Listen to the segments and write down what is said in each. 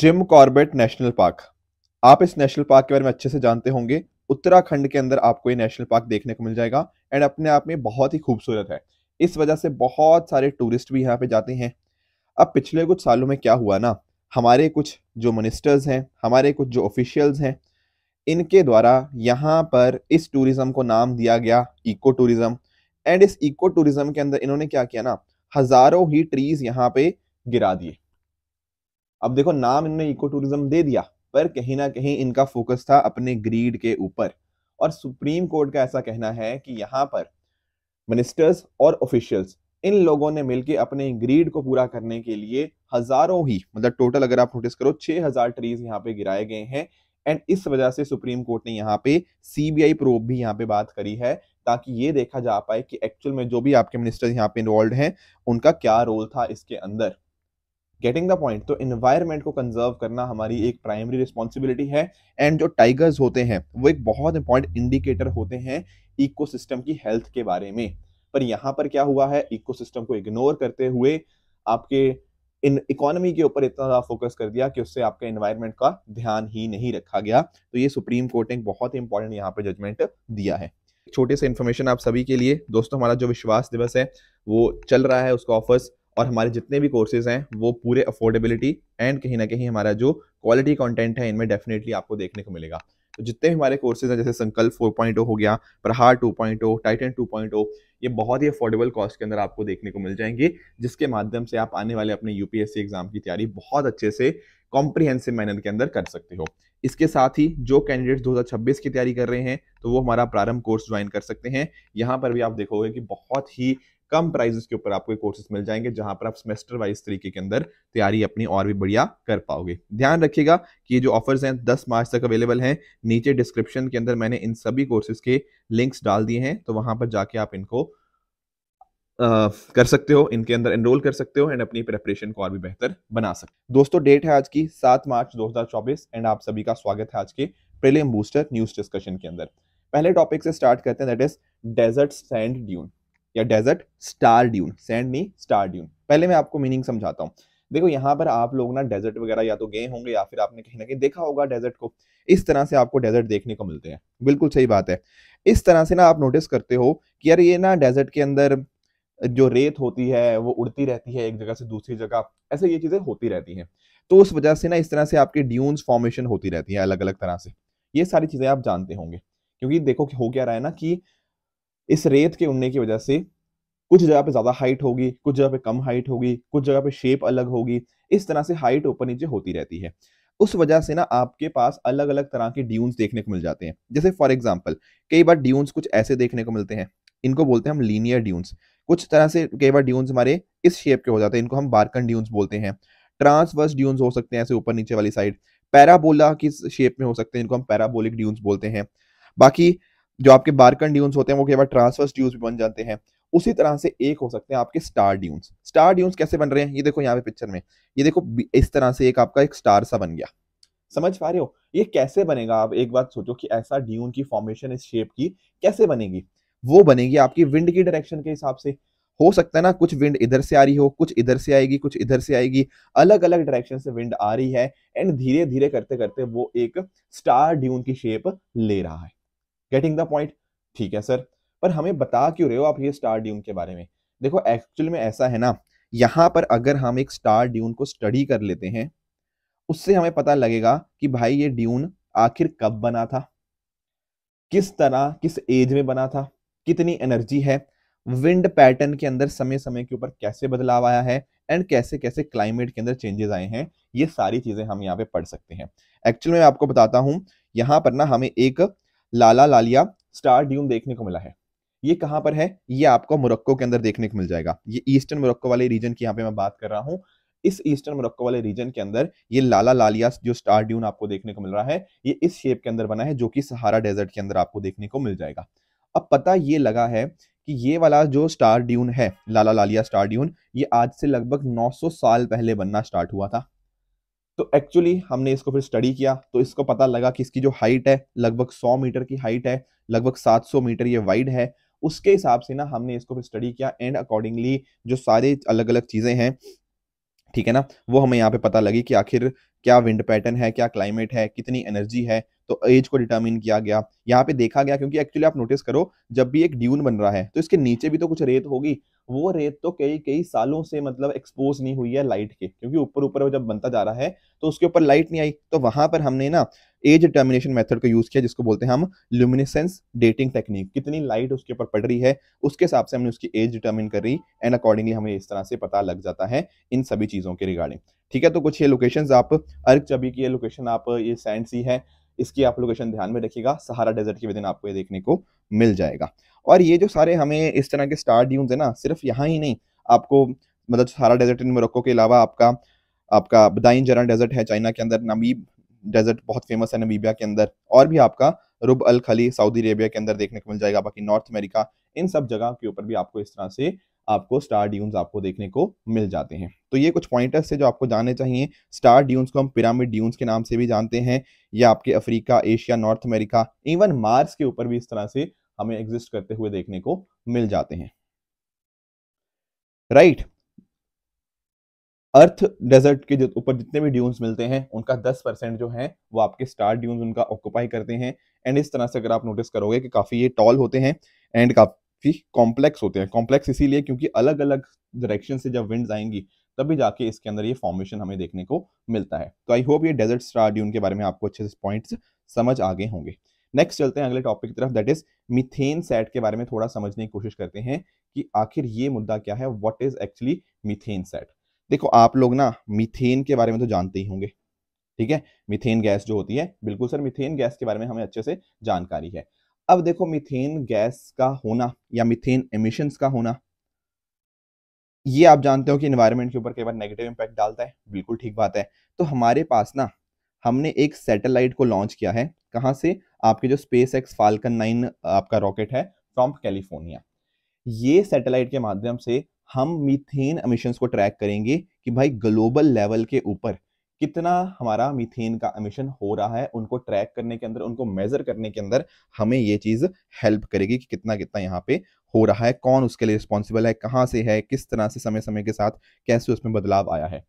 Jim Corbett national park आप इस national park के बारे में अच्छे से जानते होंगे उत्तराखंड के अंदर आपको ये नेशनल पार्क देखने को मिल जाएगा एंड अपने आप में बहुत ही खूबसूरत है इस वजह से बहुत सारे टूरिस्ट भी यहाँ पे जाते हैं अब पिछले कुछ सालों में क्या हुआ ना हमारे कुछ जो मिनिस्टर्स हैं हमारे कुछ जो ऑफिशियल्स हैं इनके द्वारा यहाँ पर इस टूरिज़्म को नाम दिया गया इको टूरिज़्म एंड इस इको टूरिज़्म के अंदर इन्होंने क्या किया ना हज़ारों ही ट्रीज़ यहाँ पे गिरा दिए अब देखो नाम इनने इको टूरिज्म दे दिया पर कहीं ना कहीं इनका फोकस था अपने ग्रीड के ऊपर और सुप्रीम कोर्ट का ऐसा कहना है कि यहाँ पर मिनिस्टर्स और ऑफिशियल्स इन लोगों ने मिलकर अपने ग्रीड को पूरा करने के लिए हजारों ही मतलब टोटल अगर आप नोटिस करो छह हजार ट्रीज यहाँ पे गिराए गए हैं एंड इस वजह से सुप्रीम कोर्ट ने यहाँ पे सीबीआई प्रोब भी यहाँ पे बात करी है ताकि ये देखा जा पाए कि एक्चुअल में जो भी आपके मिनिस्टर यहाँ पे इन्वॉल्व हैं उनका क्या रोल था इसके अंदर गेटिंग द पॉइंट तो इन्वायरमेंट को कंजर्व करना हमारी एक प्राइमरी रिस्पॉन्सिबिलिटी है एंड जो टाइगर्स होते हैं वो एक बहुत इंपॉर्टेंट इंडिकेटर होते हैं इकोसिस्टम की हेल्थ के बारे में पर यहाँ पर क्या हुआ है इकोसिस्टम को इग्नोर करते हुए आपके इन इकोनॉमी के ऊपर इतना ज़्यादा फोकस कर दिया कि उससे आपके इन्वायरमेंट का ध्यान ही नहीं रखा गया तो ये सुप्रीम कोर्ट ने बहुत ही इंपॉर्टेंट यहाँ पर जजमेंट दिया है छोटे से इन्फॉर्मेशन आप सभी के लिए दोस्तों हमारा जो विश्वास दिवस है वो चल रहा है उसका ऑफर्स और हमारे जितने भी कोर्सेज हैं वो पूरे अफोर्डेबिलिटी एंड कहीं ना कहीं हमारा जो क्वालिटी कंटेंट है इनमें डेफिनेटली आपको देखने को मिलेगा तो जितने भी हमारे कोर्सेज हैं जैसे संकल्प फोर पॉइंट oh हो गया प्रहार टू 2.0 टाइटन टू 2.0 ये बहुत ही अफोर्डेबल कॉस्ट के अंदर आपको देखने को मिल जाएंगे जिसके माध्यम से आप आने वाले अपने यूपीएससी एग्जाम की तैयारी बहुत अच्छे से कॉम्प्रिहेंसिव मैनर के अंदर कर सकते हो इसके साथ ही जो कैंडिडेट्स 2026 की तैयारी कर रहे हैं तो वो हमारा प्रारंभ कोर्स ज्वाइन कर सकते हैं यहाँ पर भी आप देखोगे कि बहुत ही कम प्राइजेस के ऊपर आपको कोर्सेज मिल जाएंगे जहां पर आप सेमेस्टर वाइज तरीके के अंदर तैयारी अपनी और भी बढ़िया कर पाओगे ध्यान रखिएगा कि ये जो ऑफर्स हैं 10 मार्च तक अवेलेबल हैं नीचे डिस्क्रिप्शन के अंदर मैंने इन सभी कोर्सेज के लिंक्स डाल दिए हैं तो वहां पर जाके आप इनको आ, कर सकते हो इनके अंदर एनरोल कर सकते हो एंड अपनी प्रेपरेशन को और भी बेहतर बना सकते हो दोस्तों डेट है आज की सात मार्च दो एंड आप सभी का स्वागत है आज के प्रीलिम बूस्टर न्यूज डिस्कशन के अंदर पहले टॉपिक से स्टार्ट करते हैं that is desert sand dune या desert star dune send me star dune पहले मैं आपको मीनिंग समझाता हूँ देखो यहाँ पर आप लोग ना डेजर्ट वगैरह या तो गए होंगे या फिर आपने कहीं ना कहीं देखा होगा डेजर्ट को इस तरह से आपको डेजर्ट देखने को मिलते हैं बिल्कुल सही बात है इस तरह से ना आप नोटिस करते हो कि यार ये ना डेजर्ट के अंदर जो रेत होती है वो उड़ती रहती है एक जगह से दूसरी जगह ऐसे ये चीज़ें होती रहती हैं तो उस वजह से ना इस तरह से आपकी ड्यून्स फॉर्मेशन होती रहती है अलग अलग तरह से ये सारी चीज़ें आप जानते होंगे क्योंकि देखो हो क्या रहा है ना कि इस रेत के उड़ने की वजह से कुछ जगह पे ज़्यादा हाइट होगी कुछ जगह पे कम हाइट होगी कुछ जगह पे शेप अलग होगी इस तरह से हाइट ऊपर नीचे होती रहती है उस वजह से ना आपके पास अलग अलग तरह के ड्यून्स देखने को मिल जाते हैं जैसे फॉर एग्जाम्पल कई बार ड्यून्स कुछ ऐसे देखने को मिलते हैं इनको बोलते हैं हम लीनियर ड्यून्स कुछ तरह से कई बार ड्यून्स हमारे इस शेप के हो जाते हैं इनको हम बारकन ड्यून्स बोलते हैं ट्रांसवर्स ड्यून्स हो सकते हैं ऐसे ऊपर नीचे वाली साइड पैराबोला किस शेप में हो सकते हैं इनको हम पैराबोलिक ड्यून्स बोलते हैं बाकी जो आपके बारकन ड्यून्स होते हैं वो कई बार ट्रांसफर्स ड्यूज भी बन जाते हैं उसी तरह से एक हो सकते हैं आपके स्टार ड्यून्स स्टार ड्यून्स कैसे बन रहे हैं ये देखो यहाँ पे पिक्चर में ये देखो इस तरह से एक आपका एक स्टार सा बन गया समझ पा रहे हो ये कैसे बनेगा आप एक बात सोचो कि ऐसा ड्यून की फॉर्मेशन इस शेप की कैसे बनेगी वो बनेगी आपकी विंड की डायरेक्शन के हिसाब से हो सकता है ना कुछ विंड इधर से आ रही हो कुछ इधर से आएगी कुछ इधर से आएगी अलग अलग डायरेक्शन से विंड आ रही है एंड धीरे धीरे करते करते वो एक स्टार ड्यून की शेप ले रहा है गेटिंग द पॉइंट ठीक है सर पर हमें बता क्यों रहे हो आप ये स्टार ड्यून के बारे में देखो एक्चुअल में ऐसा है ना यहाँ पर अगर हम एक स्टार ड्यून को स्टडी कर लेते हैं उससे हमें पता लगेगा कि भाई ये ड्यून आखिर कब बना था किस तरह किस एज में बना था कितनी एनर्जी है विंड पैटर्न के अंदर समय समय के ऊपर कैसे बदलाव आया है एंड कैसे कैसे क्लाइमेट के अंदर चेंजेस आए हैं ये सारी चीज़ें हम यहाँ पे पढ़ सकते हैं एक्चुअल में आपको बताता हूँ यहाँ पर ना हमें एक लाला लालिया स्टार ड्यूम देखने को मिला है ये कहाँ पर है ये आपको मोरक्को के अंदर देखने को मिल जाएगा ये ईस्टर्न मोरक्को वाले रीजन की यहाँ पे मैं बात कर रहा हूँ इस ईस्टर्न मोरक्को वाले रीजन के अंदर ये लाला लालिया जो स्टार ड्यून आपको देखने को मिल रहा है ये इस शेप के अंदर बना है जो कि सहारा डेजर्ट के अंदर आपको देखने को मिल जाएगा अब पता ये लगा है कि ये वाला जो स्टार ड्यून है लाला लालिया स्टार ड्यून ये आज से लगभग 900 साल पहले बनना स्टार्ट हुआ था तो एक्चुअली हमने इसको फिर स्टडी किया तो इसको पता लगा कि इसकी जो हाइट है लगभग 100 मीटर की हाइट है लगभग 700 मीटर ये वाइड है उसके हिसाब से ना हमने इसको फिर स्टडी किया एंड अकॉर्डिंगली जो सारे अलग अलग चीज़ें हैं ठीक है ना वो हमें यहाँ पे पता लगी कि आखिर क्या विंड पैटर्न है क्या क्लाइमेट है कितनी एनर्जी है तो एज को डिटर्मिन किया गया यहाँ पे देखा गया क्योंकि एक्चुअली आप नोटिस करो जब भी एक ड्यून बन रहा है तो इसके नीचे भी तो कुछ रेत होगी वो रेत तो कई कई सालों से मतलब एक्सपोज नहीं हुई है लाइट के क्योंकि ऊपर ऊपर जब बनता जा रहा है तो उसके ऊपर लाइट नहीं आई तो वहां पर हमने ना एज डिटर्मिनेशन मेथड का यूज़ किया जिसको बोलते हैं हम ल्यूमिनेसेंस डेटिंग टेक्निक कितनी लाइट उसके ऊपर पड़ रही है उसके हिसाब से हमने उसकी एज डिटर्मिन कर रही एंड अकॉर्डिंगली हमें इस तरह से पता लग जाता है इन सभी चीज़ों के रिगार्डिंग ठीक है तो कुछ ये लोकेशन आप अर्क चबी की ये लोकेशन आप ये सैंड सी है इसकी आप लोकेशन ध्यान में रखिएगा सहारा डेजर्ट के विदिन आपको ये देखने को मिल जाएगा और ये जो सारे हमें इस तरह के स्टार ड्यून्स है ना सिर्फ यहाँ ही नहीं आपको मतलब सहारा डेजर्ट इन मोरक्को के अलावा आपका आपका बदाइन जरा डेजर्ट है चाइना के अंदर नमीब डेजर्ट बहुत फेमस है नबीबिया के अंदर और भी आपका रुब अल खली सऊदी अरेबिया के अंदर देखने को मिल जाएगा बाकी नॉर्थ अमेरिका इन सब जगह के ऊपर भी आपको इस तरह से आपको स्टार ड्यून्स आपको देखने को मिल जाते हैं तो ये कुछ पॉइंटर्स है जो आपको जानने चाहिए स्टार ड्यून्स को हम पिरामिड ड्यून्स के नाम से भी जानते हैं या आपके Africa Asia North America even Mars के ऊपर भी इस तरह से हमें एग्जिस्ट करते हुए देखने को मिल जाते हैं राइट right. अर्थ डेजर्ट के ऊपर जितने भी ड्यून्स मिलते हैं उनका 10 परसेंट जो है वो आपके स्टार ड्यून्स उनका ऑक्यूपाई करते हैं एंड इस तरह से अगर आप नोटिस करोगे कि काफ़ी ये टॉल होते हैं एंड काफ़ी कॉम्प्लेक्स होते हैं कॉम्प्लेक्स इसीलिए क्योंकि अलग अलग डायरेक्शन से जब विंड्स आएंगी तभी जाके इसके अंदर ये फॉर्मेशन हमें देखने को मिलता है तो आई होप ये डेजर्ट स्टार ड्यून के बारे में आपको अच्छे से पॉइंट्स समझ आ गए होंगे नेक्स्ट चलते हैं अगले टॉपिक की तरफ दैट इज मिथेन सेट के बारे में थोड़ा समझने की कोशिश करते हैं कि आखिर ये मुद्दा क्या है what is actually methane sat देखो आप लोग ना मिथेन के बारे में तो जानते ही होंगे ठीक है मिथेन गैस जो होती है बिल्कुल सर मिथेन गैस के बारे में हमें अच्छे से जानकारी है अब देखो मिथेन गैस का होना या मिथेन एमिशंस का होना ये आप जानते हो कि इन्वायरमेंट के ऊपर कई बार नेगेटिव इम्पैक्ट डालता है बिल्कुल ठीक बात है तो हमारे पास ना हमने एक सैटेलाइट को लॉन्च किया है कहाँ से आपके जो स्पेस एक्स फाल्कन नाइन आपका रॉकेट है फ्रॉम कैलिफोर्निया ये सैटेलाइट के माध्यम से हम मीथेन अमिशंस को ट्रैक करेंगे कि भाई ग्लोबल लेवल के ऊपर कितना हमारा मीथेन का अमिशन हो रहा है उनको ट्रैक करने के अंदर उनको मेजर करने के अंदर हमें ये चीज़ हेल्प करेगी कि कितना कितना यहाँ पे हो रहा है कौन उसके लिए रिस्पॉन्सिबल है कहाँ से है किस तरह से समय समय के साथ कैसे उसमें बदलाव आया है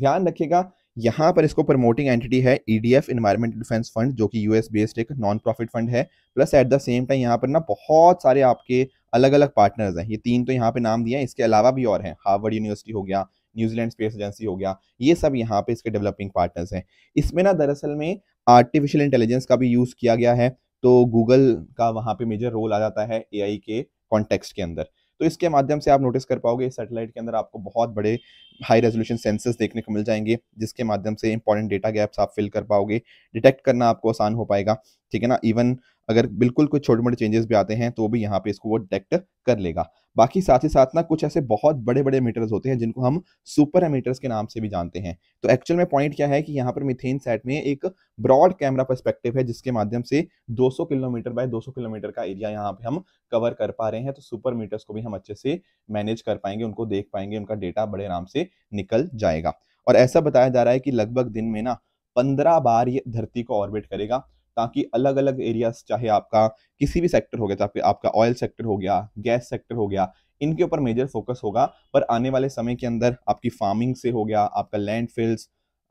ध्यान रखिएगा यहाँ पर इसको प्रमोटिंग एंटिटी है E D F Environmental Defense Fund जो कि यूएस बेस्ड एक नॉन प्रॉफिट फंड है plus at the same time यहाँ पर ना बहुत सारे आपके अलग अलग पार्टनर्स हैं ये तीन तो यहाँ पे नाम दिए हैं इसके अलावा भी और हैं हार्वर्ड यूनिवर्सिटी हो गया न्यूजीलैंड स्पेस एजेंसी हो गया ये सब यहाँ पे इसके डेवलपिंग पार्टनर्स हैं इसमें ना दरअसल में आर्टिफिशियल इंटेलिजेंस का भी यूज़ किया गया है तो गूगल का वहाँ पे मेजर रोल आ जाता है ए के कॉन्टेक्स्ट के अंदर तो इसके माध्यम से आप नोटिस कर पाओगे इस के अंदर आपको बहुत बड़े हाई रेजोल्यूशन सेंसर्स देखने को मिल जाएंगे जिसके माध्यम से इंपॉर्टेंट डेटा गैप्स आप फिल कर पाओगे डिटेक्ट करना आपको आसान हो पाएगा ठीक है ना इवन अगर बिल्कुल कोई छोटे मोटे चेंजेस भी आते हैं तो भी यहाँ पे इसको वो डिटेक्ट कर लेगा बाकी साथ ही साथ ना कुछ ऐसे बहुत बड़े बड़े मीटर्स होते हैं जिनको हम सुपर एमीटर्स के नाम से भी जानते हैं तो एक्चुअल में पॉइंट क्या है कि यहाँ पर मिथेन सेट में एक ब्रॉड कैमरा परस्पेक्टिव है जिसके माध्यम से 200 किलोमीटर बाय 200 किलोमीटर का एरिया यहाँ पे हम कवर कर पा रहे हैं तो सुपर मीटर्स को भी हम अच्छे से मैनेज कर पाएंगे उनको देख पाएंगे उनका डेटा बड़े आराम से निकल जाएगा और ऐसा बताया जा रहा है कि लगभग दिन में ना पंद्रह बार ये धरती को ऑर्बिट करेगा ताकि अलग अलग एरियाज चाहे आपका किसी भी सेक्टर हो गया चाहे आपका ऑयल सेक्टर हो गया गैस सेक्टर हो गया इनके ऊपर मेजर फोकस होगा पर आने वाले समय के अंदर आपकी फार्मिंग से हो गया आपका लैंड फील्ड्स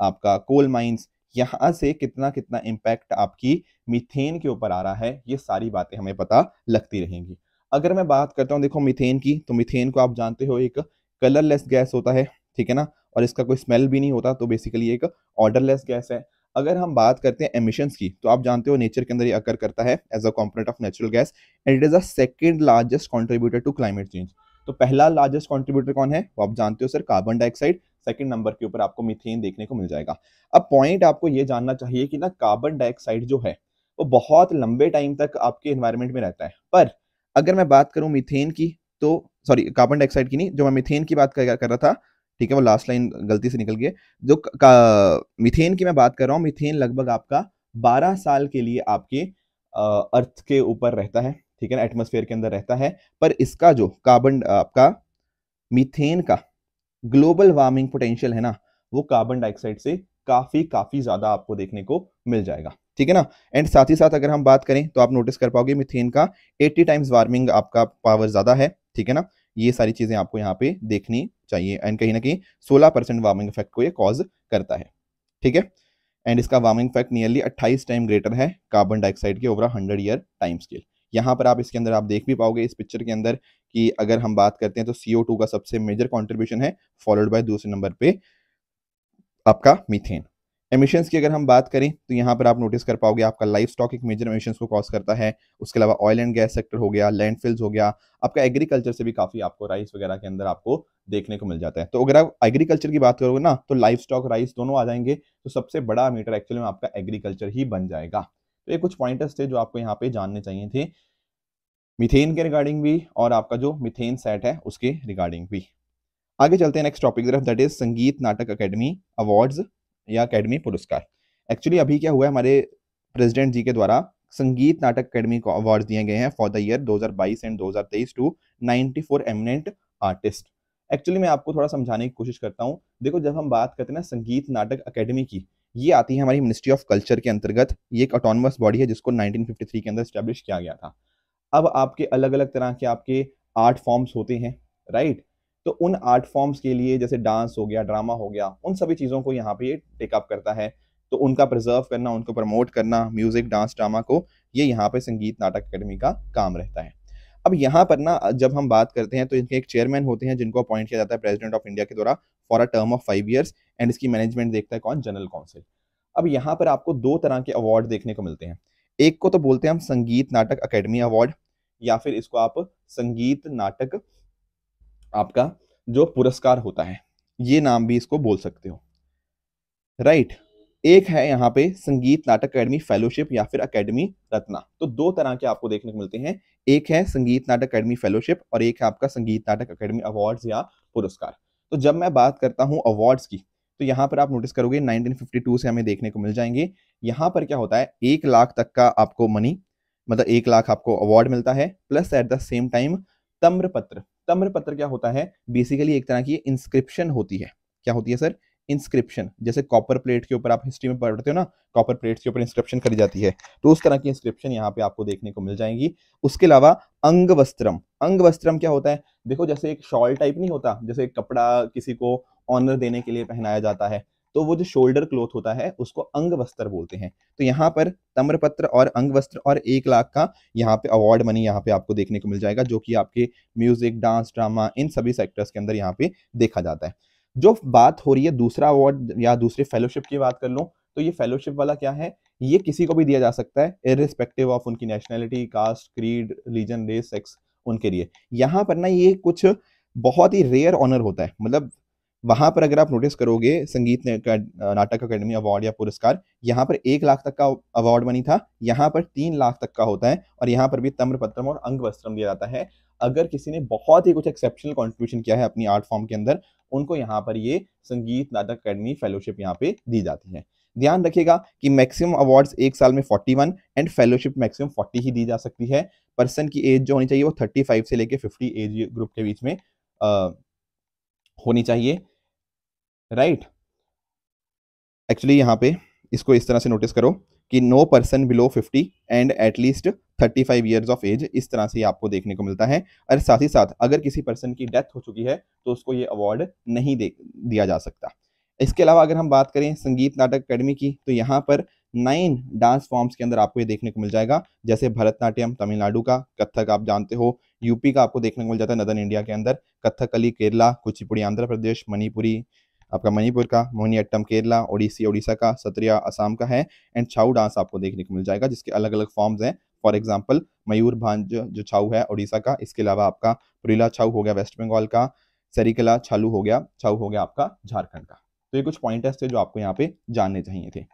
आपका कोल माइंस यहाँ से कितना कितना इम्पैक्ट आपकी मिथेन के ऊपर आ रहा है ये सारी बातें हमें पता लगती रहेंगी अगर मैं बात करता हूँ देखो मिथेन की तो मिथेन को आप जानते हो एक कलरलेस गैस होता है ठीक है ना और इसका कोई स्मेल भी नहीं होता तो बेसिकली एक ऑर्डरलेस गैस है अगर हम बात करते हैं एमिशंस की तो आप जानते हो नेचर के अंदर ये अकर करता है as a component of natural gas and it is a second largest contributor to climate change तो पहला लार्जेस्ट कॉन्ट्रीब्यूटर कौन है वो आप जानते हो सर कार्बन डाइऑक्साइड सेकंड नंबर के ऊपर आपको मीथेन देखने को मिल जाएगा अब पॉइंट आपको ये जानना चाहिए कि ना कार्बन डाइऑक्साइड जो है वो बहुत लंबे टाइम तक आपके एनवायरमेंट में रहता है पर अगर मैं बात करूँ मीथेन की तो सॉरी कार्बन डाइऑक्साइड की नहीं जो मैं मीथेन की बात कर, कर रहा था ठीक है वो लास्ट लाइन गलती से निकल गई जो मिथेन की मैं बात कर रहा हूँ मिथेन लगभग आपका बारह साल के लिए आपके अर्थ के ऊपर रहता है ठीक है ना एटमोसफेयर के अंदर रहता है पर इसका जो कार्बन आपका मिथेन का ग्लोबल वार्मिंग पोटेंशियल है ना वो कार्बन डाइऑक्साइड से काफ़ी काफ़ी ज़्यादा आपको देखने को मिल जाएगा ठीक है ना एंड साथ ही साथ अगर हम बात करें तो आप नोटिस कर पाओगे मिथेन का 80 टाइम्स वार्मिंग आपका पावर ज़्यादा है ठीक है ना ये सारी चीज़ें आपको यहाँ पे देखनी चाहिए एंड कहीं ना कहीं 16 परसेंट वार्मिंग इफेक्ट को ये कॉज करता है ठीक है एंड इसका warming effect nearly 28 time greater है कार्बन डाइऑक्साइड के over hundred year time scale यहाँ पर आप इसके अंदर आप देख भी पाओगे इस पिक्चर के अंदर कि अगर हम बात करते हैं तो सी का सबसे मेजर कॉन्ट्रीब्यूशन है फॉलोड बाय दूसरे नंबर पर आपका मिथेन एमिशंस की अगर हम बात करें तो यहाँ पर आप नोटिस कर पाओगे आपका लाइफ स्टॉक एक मेजर एमिशंस को कॉज करता है उसके अलावा ऑयल एंड गैस सेक्टर हो गया लैंडफिल्स हो गया आपका एग्रीकल्चर से भी काफ़ी आपको राइस वगैरह के अंदर आपको देखने को मिल जाता है तो अगर आप एग्रीकल्चर की बात करोगे ना तो लाइफ स्टॉक राइस दोनों आ जाएंगे तो सबसे बड़ा मीटर एक्चुअली में आपका एग्रीकल्चर ही बन जाएगा तो ये कुछ पॉइंटर्स थे जो आपको यहाँ पे जानने चाहिए थे मिथेन के रिगार्डिंग भी और आपका जो मिथेन सेट है उसके रिगार्डिंग भी आगे चलते हैं नेक्स्ट टॉपिक तरफ that is Sangeet Natak Akademi awards या अकेडमी पुरस्कार एक्चुअली अभी क्या हुआ है हमारे प्रेसिडेंट जी के द्वारा संगीत नाटक अकेडमी को अवार्ड दिए गए हैं for the year 2022 and 2023 to 94 four eminent artist actually मैं आपको थोड़ा समझाने की कोशिश करता हूँ देखो जब हम बात करते हैं ना संगीत नाटक अकेडमी की ये आती है हमारी मिनिस्ट्री ऑफ कल्चर के अंतर्गत ये एक ऑटोनमस बॉडी है जिसको 1953 के अंदर स्टैब्लिश किया गया था अब आपके अलग अलग तरह के आपके आर्ट फॉर्म्स होते हैं राइट तो उन आर्ट फॉर्म्स के लिए जैसे डांस हो गया ड्रामा हो गया उन सभी चीज़ों को यहाँ पे ये टेकअप करता है तो उनका प्रिजर्व करना उनको प्रमोट करना म्यूज़िक डांस ड्रामा को ये यहाँ पे संगीत नाटक अकेडमी का काम रहता है अब यहाँ पर ना जब हम बात करते हैं तो इनके एक चेयरमैन होते हैं जिनको अपॉइंट किया जाता है प्रेसिडेंट ऑफ इंडिया के द्वारा for a term of five years and इसकी मैनेजमेंट देखता है कौन जनरल काउंसिल अब यहाँ पर आपको दो तरह के अवार्ड देखने को मिलते हैं एक को तो बोलते हैं हम संगीत नाटक अकेडमी अवार्ड या फिर इसको आप संगीत नाटक आपका जो पुरस्कार होता है ये नाम भी इसको बोल सकते हो राइट right. एक है यहाँ पे संगीत नाटक अकेडमी फेलोशिप या फिर अकेडमी रत्ना तो दो तरह के आपको देखने को मिलते हैं एक है संगीत नाटक अकेडमी फेलोशिप और एक है आपका संगीत नाटक अकेडमी अवार्ड्स या पुरस्कार तो जब मैं बात करता हूँ अवार्ड्स की तो यहाँ पर आप नोटिस करोगे 1952 से हमें देखने को मिल जाएंगे यहाँ पर क्या होता है एक लाख तक का आपको मनी मतलब एक लाख आपको अवार्ड मिलता है plus at the same time तम्रपत्र ताम्र पत्र क्या होता है बेसिकली एक तरह की इंस्क्रिप्शन होती है क्या होती है सर इंस्क्रिप्शन जैसे कॉपर प्लेट के ऊपर आप हिस्ट्री में पढ़ते हो ना कॉपर प्लेट के ऊपर इंस्क्रिप्शन करी जाती है तो उस तरह की इंस्क्रिप्शन यहाँ पे आपको देखने को मिल जाएंगी उसके अलावा अंग वस्त्रम अंग वस्त्रम क्या होता है देखो जैसे एक शॉल टाइप नहीं होता जैसे एक कपड़ा किसी को ऑनर देने के लिए पहनाया जाता है तो वो जो शोल्डर क्लोथ होता है उसको अंग वस्त्र बोलते हैं तो यहाँ पर तम्रपत्र और अंग वस्त्र और एक लाख का यहाँ पे अवार्ड मनी यहाँ पे आपको देखने को मिल जाएगा जो कि आपके म्यूजिक डांस ड्रामा इन सभी सेक्टर्स के अंदर यहाँ पे देखा जाता है जो बात हो रही है दूसरा अवार्ड या दूसरे फेलोशिप की बात कर लो तो ये फेलोशिप वाला क्या है ये किसी को भी दिया जा सकता है इरिस्पेक्टिव ऑफ उनकी nationality caste creed religion race sex उनके लिए यहाँ पर ना ये कुछ बहुत ही रेयर ऑनर होता है मतलब वहां पर अगर आप नोटिस करोगे संगीत नाटक अकेडमी अवार्ड या पुरस्कार यहाँ पर एक लाख तक का अवार्ड मनी था यहाँ पर तीन लाख तक का होता है और यहाँ पर भी तम्रपत्रम और अंग वस्त्रम दिया जाता है अगर किसी ने बहुत ही कुछ एक्सेप्शनल कॉन्ट्रीब्यूशन किया है अपनी आर्ट फॉर्म के अंदर उनको यहाँ पर ये संगीत नाटक अकेडमी फेलोशिप यहाँ पे दी जाती है ध्यान रखिएगा कि मैक्सिमम अवार्ड्स एक साल में 41 एंड फेलोशिप मैक्सिमम 40 ही दी जा सकती है पर्सन की एज जो होनी चाहिए वो 35 से लेके 50 एज ग्रुप के बीच में आ, होनी चाहिए राइट एक्चुअली यहाँ पे इसको इस तरह से नोटिस करो कि no person below 50 and at least 35 years of age इस तरह से आपको देखने को मिलता है और साथ ही साथ अगर किसी पर्सन की डेथ हो चुकी है तो उसको ये अवार्ड नहीं दे दिया जा सकता इसके अलावा अगर हम बात करें संगीत नाटक अकेडमी की तो यहाँ पर नाइन डांस फॉर्म्स के अंदर आपको ये देखने को मिल जाएगा जैसे भरतनाट्यम तमिलनाडु का कथक आप जानते हो यूपी का आपको देखने को मिल जाता है नदर इंडिया के अंदर कथकली केरला कुचिपुड़ी आंध्र प्रदेश मणिपुरी आपका मणिपुर का अट्टम केरला ओडिसी ओडिशा का सत्रिया असम का है एंड छाऊ डांस आपको देखने को मिल जाएगा जिसके अलग अलग फॉर्म्स हैं फॉर एग्जाम्पल मयूर भांज जो छाऊ है ओडिशा का इसके अलावा आपका पुरीला छाऊ हो गया वेस्ट बंगाल का सरिकला छालू हो गया छाऊ हो गया आपका झारखंड का तो ये कुछ पॉइंट थे जो आपको यहाँ पे जानने चाहिए थे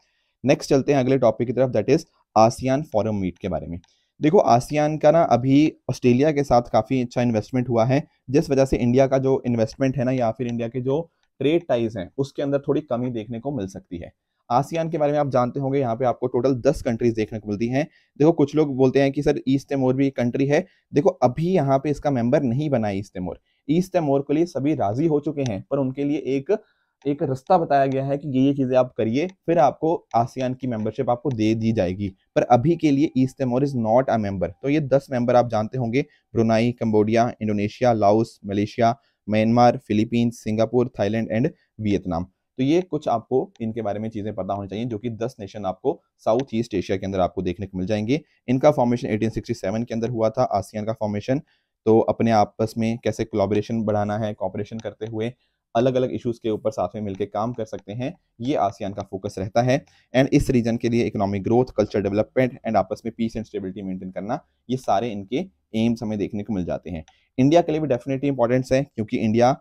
नेक्स्ट चलते हैं अगले टॉपिक की तरफ that is ASEAN forum meet के बारे में देखो आसियान का ना अभी ऑस्ट्रेलिया के साथ काफ़ी अच्छा इन्वेस्टमेंट हुआ है जिस वजह से इंडिया का जो इन्वेस्टमेंट है ना या फिर इंडिया के जो ट्रेड टाइज हैं उसके अंदर थोड़ी कमी देखने को मिल सकती है आसियान के बारे में आप जानते होंगे यहाँ पे आपको टोटल दस कंट्रीज देखने को मिलती हैं देखो कुछ लोग बोलते हैं कि सर ईस्ट तैमोर भी एक कंट्री है देखो अभी यहाँ पे इसका मेंबर नहीं बना ईस्ट तैमोर ईस्ट तैमोर के लिए सभी राजी हो चुके हैं पर उनके लिए एक एक रास्ता बताया गया है कि ये ये चीज़ें आप करिए फिर आपको आसियान की मेंबरशिप आपको दे दी जाएगी पर अभी के लिए East Timor is not a member तो ये दस मेंबर आप जानते होंगे Brunei Cambodia Indonesia Laos Malaysia Myanmar Philippines Singapore Thailand and Vietnam तो ये कुछ आपको इनके बारे में चीज़ें पता होनी चाहिए जो कि 10 नेशन आपको साउथ ईस्ट एशिया के अंदर आपको देखने को मिल जाएंगे इनका फॉर्मेशन 1867 के अंदर हुआ था आसियान का फॉर्मेशन तो अपने आपस में कैसे कोलाबोरेशन बढ़ाना है कॉपरेशन करते हुए अलग अलग इश्यूज के ऊपर साथ में मिलकर काम कर सकते हैं ये आसियान का फोकस रहता है एंड इस रीजन के लिए economic growth culture development and आपस में पीस एंड स्टेबिलिटी मेंटेन करना ये सारे इनके एम्स हमें देखने को मिल जाते हैं इंडिया के लिए भी डेफिनेटली इंपॉर्टेंट्स है क्योंकि इंडिया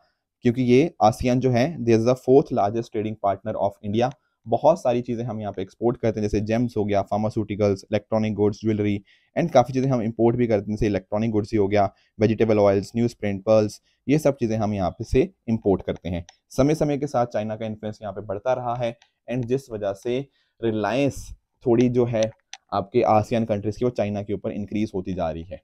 क्योंकि ये आसियान जो है they is the fourth largest trading partner of India बहुत सारी चीज़ें हम यहाँ पे एक्सपोर्ट करते हैं जैसे जेम्स हो गया pharmaceuticals electronic goods jewellery and काफ़ी चीज़ें हम इंपोर्ट भी करते हैं जैसे इलेक्ट्रॉनिक गुड्स ही हो गया vegetable oils newsprint pearls ये सब चीज़ें हम यहाँ पे से इंपोर्ट करते हैं समय समय के साथ चाइना का इन्फ्लुएंस यहाँ पे बढ़ता रहा है एंड जिस वजह से रिलायंस थोड़ी जो है आपके आसियान कंट्रीज़ की वो चाइना के ऊपर इंक्रीज़ होती जा रही है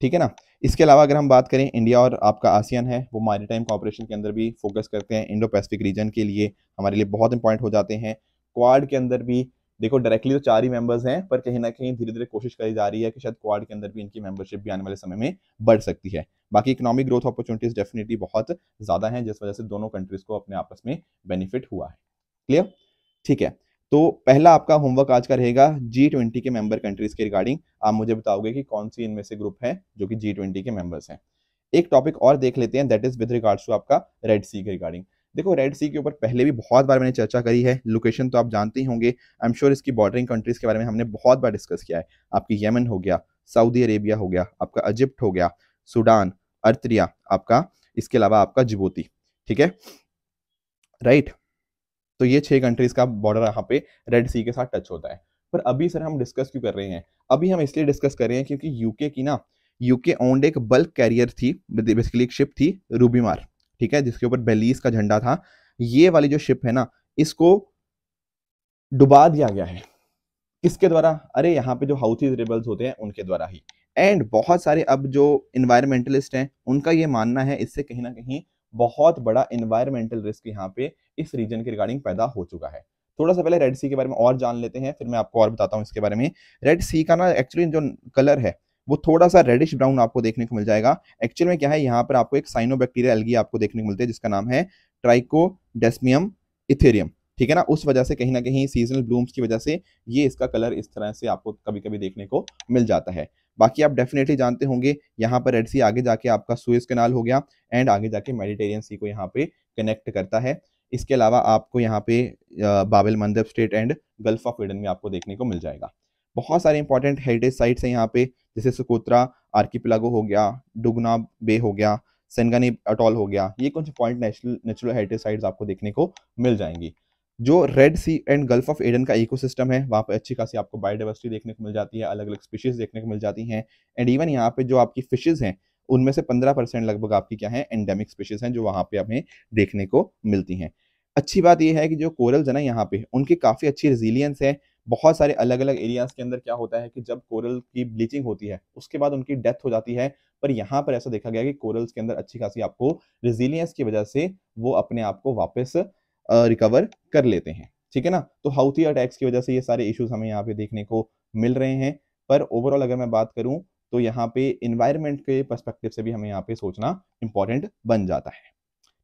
ठीक है ना इसके अलावा अगर हम बात करें इंडिया और आपका आसियान है वो मारी टाइम कॉपरेशन के अंदर भी फोकस करते हैं इंडो पैसिफिक रीजन के लिए हमारे लिए बहुत इंपॉर्टेंट हो जाते हैं क्वाड के अंदर भी देखो डायरेक्टली तो चार ही मेंबर्स हैं पर कहीं ना कहीं धीरे धीरे कोशिश करी जा रही है कि शायद क्वाड के अंदर भी इनकी मेंबरशिप भी आने वाले समय में बढ़ सकती है बाकी इकोनॉमिक ग्रोथ अपॉर्चुनिटीज डेफिनेटली बहुत ज़्यादा हैं जिस वजह से दोनों कंट्रीज को अपने आपस में बेनिफिट हुआ है क्लियर ठीक है तो पहला आपका होमवर्क आज का रहेगा जी ट्वेंटी के मेंबर कंट्रीज के रिगार्डिंग आप मुझे बताओगे कि कौन सी इनमें से ग्रुप है जो कि जी ट्वेंटी के मेंबर्स हैं एक टॉपिक और देख लेते हैं that is with regards to आपका रेड सी के रिगार्डिंग देखो रेड सी के ऊपर पहले भी बहुत बार मैंने चर्चा करी है लोकेशन तो आप जानते ही होंगे आई एम श्योर इसकी बॉर्डरिंग कंट्रीज के बारे में हमने बहुत बार डिस्कस किया है आपकी यमन हो गया सऊदी अरेबिया हो गया आपका इजिप्ट हो गया सूडान अर्थरिया आपका इसके अलावा आपका जिबोती ठीक है राइट right. तो ये छह कंट्रीज़ का बॉर्डर यहाँ पे रेड सी के साथ टच होता है पर अभी सर हम डिस्कस क्यों कर रहे हैं अभी हम इसलिए डिस्कस कर रहे हैं क्योंकि यूके की ना यूके ओन्ड एक बल्क कैरियर थी बेसिकली एक शिप थी रूबीमार ठीक है जिसके ऊपर बेलीस का झंडा था ये वाली जो शिप है ना इसको डुबा दिया गया है किसके द्वारा अरे यहाँ पे जो हाउसीज रेबल्स होते हैं उनके द्वारा ही एंड बहुत सारे अब जो इन्वायरमेंटलिस्ट हैं उनका ये मानना है इससे कहीं ना कहीं बहुत बड़ा इन्वायरमेंटल रिस्क यहाँ पे इस रीजन के रिगार्डिंग पैदा हो चुका है थोड़ा सा पहले रेड सी के बारे में और जान लेते हैं फिर मैं आपको और बताता हूँ इसके बारे में रेड सी का ना एक्चुअली जो कलर है वो थोड़ा सा रेडिश ब्राउन आपको देखने को मिल जाएगा एक्चुअल में क्या है यहाँ पर आपको एक साइनो बैक्टीरिया एलगी आपको देखने को मिलती है जिसका नाम है डेस्मियम इथेरियम ठीक है ना उस वजह से कहीं ना कहीं सीजनल ब्लूम्स की वजह से ये इसका कलर इस तरह से आपको कभी कभी देखने को मिल जाता है बाकी आप डेफिनेटली जानते होंगे यहाँ पर रेड सी आगे जाके आपका सुएज कनाल हो गया एंड आगे जाके मेडिटेरियन सी को यहाँ पे कनेक्ट करता है इसके अलावा आपको यहाँ पे Bab el Mandeb Strait and Gulf of Aden में आपको देखने को मिल जाएगा बहुत सारे इंपॉर्टेंट हेरिटेज साइट्स हैं यहाँ पे जैसे सुकोत्रा आर्किपिलागो हो गया डुगना बे हो गया सेंगानी अटॉल हो गया ये कुछ point natural natural heritage sites आपको देखने को मिल जाएंगी जो Red Sea and Gulf of Aden का इकोसिस्टम है वहाँ पे अच्छी खासी आपको बायोडाइवर्सिटी देखने को मिल जाती है अलग अलग स्पीशीज़ देखने को मिल जाती हैं एंड इवन यहाँ पे जो आपकी फिशेज़ हैं उनमें से पंद्रह परसेंट लगभग आपकी क्या है एंडेमिक स्पीशीज़ हैं जो वहाँ पे हमें देखने को मिलती हैं अच्छी बात यह है कि जो कोरल्स है ना यहाँ पे उनकी काफ़ी अच्छी रेजिलियंस है बहुत सारे अलग अलग एरियाज के अंदर क्या होता है कि जब कोरल की ब्लीचिंग होती है उसके बाद उनकी डेथ हो जाती है पर यहाँ पर ऐसा देखा गया कि कोरल्स के अंदर अच्छी खासी आपको रेजिलियंस की वजह से वो अपने आप को वापस रिकवर कर लेते हैं ठीक है ना तो हाउथी अटैक्स की वजह से ये सारे इश्यूज हमें यहाँ पे देखने को मिल रहे हैं पर ओवरऑल अगर मैं बात करूँ तो यहाँ पे इन्वायरमेंट के परस्पेक्टिव से भी हमें यहाँ पे सोचना इंपॉर्टेंट बन जाता है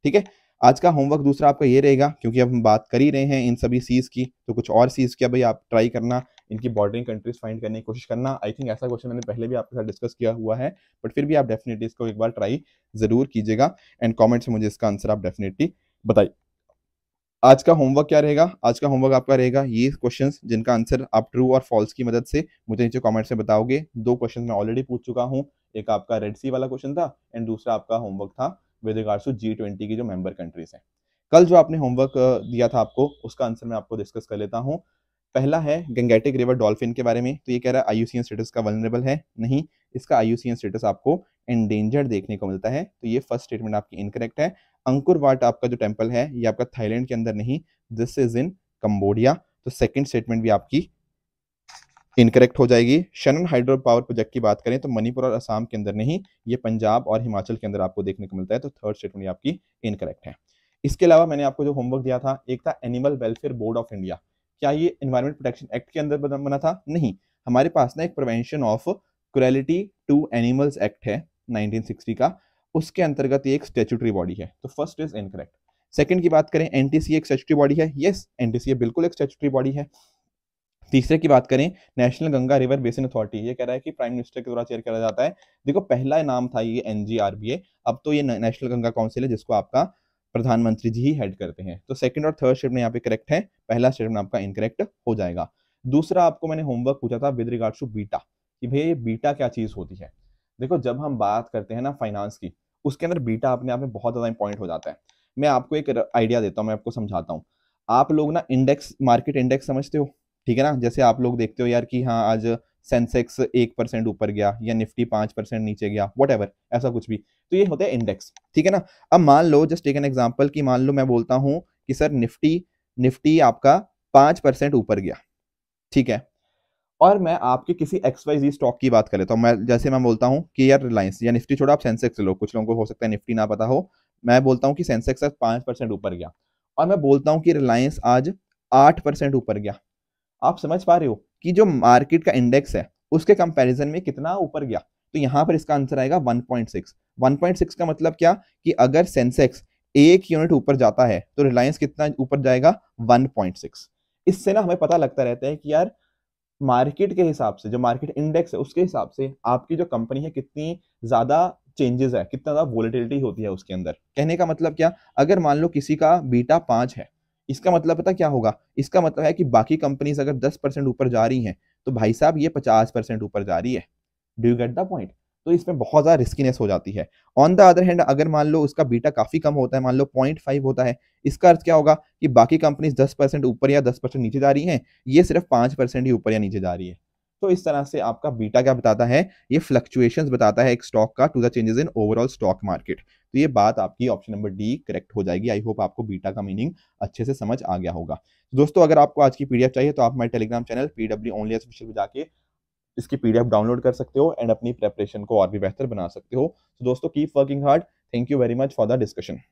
ठीक है आज का होमवर्क दूसरा आपका ये रहेगा क्योंकि अब हम बात कर ही रहे हैं इन सभी सीज़ की तो कुछ और सीज़ की अभी आप ट्राई करना इनकी बॉर्डरिंग कंट्रीज फाइंड करने की कोशिश करना आई थिंक ऐसा क्वेश्चन मैंने पहले भी आपके साथ डिस्कस किया हुआ है बट फिर भी आप डेफिनेटली इसको एक बार ट्राई ज़रूर कीजिएगा एंड कॉमेंट से मुझे इसका आंसर आप डेफिनेटली बताइए आज का होमवर्क क्या रहेगा आज का होमवर्क आपका रहेगा ये क्वेश्चन जिनका आंसर आप ट्रू और फॉल्स की मदद से मुझे नीचे कॉमेंट्स में बताओगे दो क्वेश्चन मैं ऑलरेडी पूछ चुका हूँ एक आपका रेड सी वाला क्वेश्चन था एंड दूसरा आपका होमवर्क था with regards to G twenty की जो मेंबर कंट्रीज हैं कल जो आपने होमवर्क दिया था आपको उसका आंसर मैं आपको डिस्कस कर लेता हूँ पहला है गंगेटिक रिवर डॉल्फिन के बारे में तो ये कह रहा है आईयूसीएन स्टेटस का वनरेबल है नहीं इसका आईयूसीएन स्टेटस आपको एंडेंजर्ड देखने को मिलता है तो ये फर्स्ट स्टेटमेंट आपकी इनकरेक्ट है अंकुर वाट आपका जो टेम्पल है ये आपका थाईलैंड के अंदर नहीं दिस इज इन कम्बोडिया तो सेकेंड स्टेटमेंट भी आपकी इनकरेक्ट हो जाएगी शनन हाइड्रो पावर प्रोजेक्ट की बात करें तो मणिपुर और असम के अंदर नहीं ये पंजाब और हिमाचल के अंदर आपको देखने को मिलता है तो थर्ड स्टेटमेंट आपकी इनकरेक्ट है इसके अलावा मैंने आपको जो होमवर्क दिया था एक था Animal Welfare Board of India क्या ये इन्वायरमेंट प्रोटेक्शन एक्ट के अंदर बना था नहीं हमारे पास ना एक Prevention of Cruelty to Animals Act है 1960 का उसके अंतर्गत ये एक स्टेचुटरी बॉडी है तो फर्स्ट इज इनकरेक्ट सेकंड की बात करें एनटीसी एक स्टेचुटरी बॉडी है यस एनटीसी बिल्कुल एक स्टेचुटरी बॉडी है तीसरे की बात करें National Ganga River Basin Authority ये कह रहा है कि प्राइम मिनिस्टर के द्वारा चेयर करा जाता है देखो पहला नाम था ये एन अब तो ये नेशनल गंगा काउंसिल है जिसको आपका प्रधानमंत्री जी ही हेड करते हैं तो सेकंड और थर्ड स्टेटमेंट यहाँ पे करेक्ट है पहला स्टेटमेंट आपका इनकरेक्ट हो जाएगा दूसरा आपको मैंने होमवर्क पूछा था विद रिगार्ड टू बीटा कि भैया ये बीटा क्या चीज़ होती है देखो जब हम बात करते हैं ना फाइनेंस की उसके अंदर बीटा अपने आप में बहुत ज़्यादा इंपॉर्टेंट हो जाता है मैं आपको एक आइडिया देता हूँ मैं आपको समझाता हूँ आप लोग ना इंडेक्स मार्केट इंडेक्स समझते हो ठीक है ना जैसे आप लोग देखते हो यार कि हाँ आज सेंसेक्स एक परसेंट ऊपर गया या निफ्टी पांच परसेंट नीचे गया वट ऐसा कुछ भी तो ये होता है इंडेक्स ठीक है ना अब मान लो जस्ट एक एन एग्जाम्पल की मान लो मैं बोलता हूँ कि सर निफ्टी निफ्टी आपका पांच परसेंट ऊपर गया ठीक है और मैं आपके किसी एक्स वाई जी स्टॉक की बात कर लेता हूँ मैं जैसे मैं बोलता हूँ कि यार रिलायंस या निफ्टी छोड़ो आप सेंसेक्स लो कुछ लोगों को हो सकता है निफ्टी ना पता हो मैं बोलता हूँ कि सेंसेक्स आज पाँच परसेंट ऊपर गया और मैं बोलता हूँ कि रिलायंस आज आठ परसेंट ऊपर गया आप समझ पा रहे हो कि जो मार्केट का इंडेक्स है उसके कंपैरिजन में कितना ऊपर गया तो यहाँ पर इसका आंसर आएगा 1.6 1.6 का मतलब क्या कि अगर सेंसेक्स एक यूनिट ऊपर जाता है तो रिलायंस कितना ऊपर जाएगा 1.6 इससे ना हमें पता लगता रहता है कि यार मार्केट के हिसाब से जो मार्केट इंडेक्स है उसके हिसाब से आपकी जो कंपनी है कितनी ज़्यादा चेंजेस है कितना ज़्यादा वोलेटिलिटी होती है उसके अंदर कहने का मतलब क्या अगर मान लो किसी का बीटा पांच है इसका मतलब पता क्या होगा इसका मतलब है कि बाकी कंपनीज अगर दस परसेंट ऊपर जा रही हैं तो भाई साहब ये पचास परसेंट ऊपर जा रही है do you get the point तो इसमें बहुत ज़्यादा रिस्कीनेस हो जाती है ऑन द अदर हैंड अगर मान लो उसका बीटा काफ़ी कम होता है मान लो पॉइंट फाइव होता है इसका अर्थ क्या होगा कि बाकी कंपनीज दस परसेंट ऊपर या दस परसेंट नीचे जा रही हैं ये सिर्फ पाँच परसेंट ही ऊपर या नीचे जा रही है तो इस तरह से आपका बीटा क्या बताता है ये फ्लक्चुएशंस बताता है एक स्टॉक का to the changes in overall stock market तो ये बात आपकी ऑप्शन नंबर डी करेक्ट हो जाएगी आई होप आपको बीटा का मीनिंग अच्छे से समझ आ गया होगा तो दोस्तों अगर आपको आज की पीडीएफ चाहिए तो आप हमारे Telegram channel P W only official में जाके इसकी पीडीएफ डाउनलोड कर सकते हो एंड अपनी प्रेपरेशन को और भी बेहतर बना सकते हो तो दोस्तों keep working hard thank you very much for the discussion